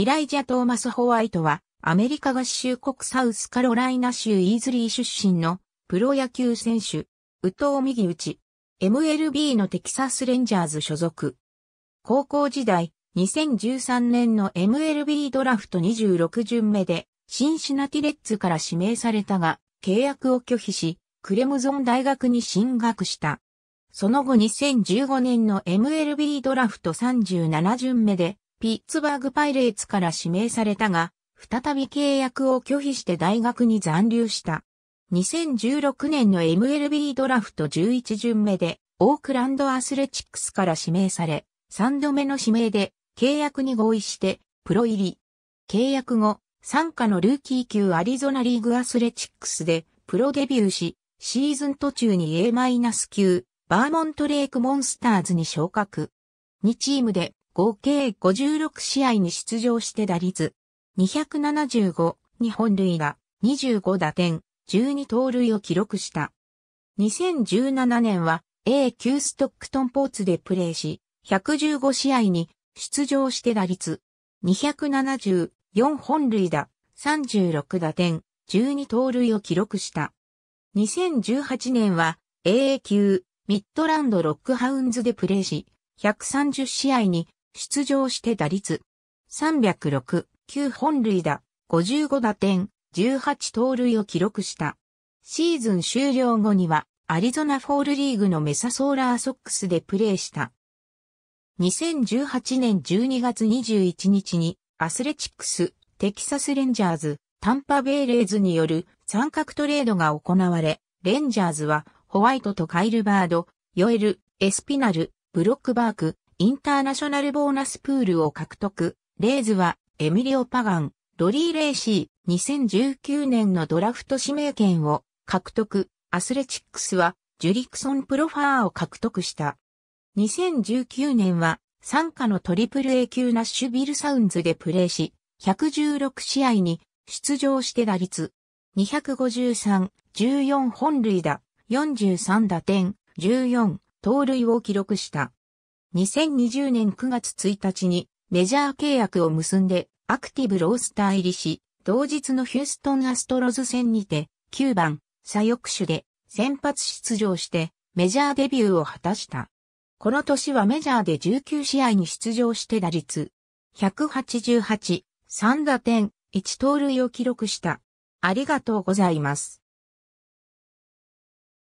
イライジャ・トーマス・ホワイトは、アメリカ合衆国サウスカロライナ州イーズリー出身のプロ野球選手、宇藤右打ち、MLB のテキサス・レンジャーズ所属。高校時代、2013年の MLB ドラフト26巡目で、シンシナティレッツから指名されたが、契約を拒否し、クレムゾン大学に進学した。その後2015年の MLB ドラフト37巡目で、ピッツバーグパイレーツから指名されたが、再び契約を拒否して大学に残留した。2016年の MLB ドラフト11巡目で、オークランドアスレチックスから指名され、3度目の指名で契約に合意して、プロ入り。契約後、参加のルーキー級アリゾナリーグアスレチックスでプロデビューし、シーズン途中に A- 9バーモントレイクモンスターズに昇格。2チームで合計56試合に出場して打率275に本塁打25打点12盗塁を記録した。2017年は A 級ストックトンポーツでプレーし、115試合に出場して打率274本塁打36打点12盗塁を記録した。2018年は AA 級ミッドランドロックハウンズでプレーし、130試合に出場して打率306、9本塁打、55打点、18盗塁を記録した。シーズン終了後には、アリゾナフォールリーグのメサソーラーソックスでプレーした。2018年12月21日に、アスレチックス、テキサスレンジャーズ、タンパベイレーズによる三角トレードが行われ、レンジャーズは、ホワイトとカイルバード、ヨエル、エスピナル、ブロックバーク、インターナショナルボーナスプールを獲得。レイズは、エミリオ・パガン、ロリー・レイシー、2019年のドラフト指名権を獲得。アスレチックスは、ジュリクソン・プロファーを獲得した。2019年は、参加のトリプル A 級ナッシュビルサウンズでプレーし、116試合に出場して打率253、14本塁打、43打点、14盗塁を記録した。2020年9月1日にメジャー契約を結んでアクティブロースター入りし、同日のヒューストンアストロズ戦にて9番左翼手で先発出場してメジャーデビューを果たした。この年はメジャーで19試合に出場して打率188、3打点、1盗塁を記録した。ありがとうございます。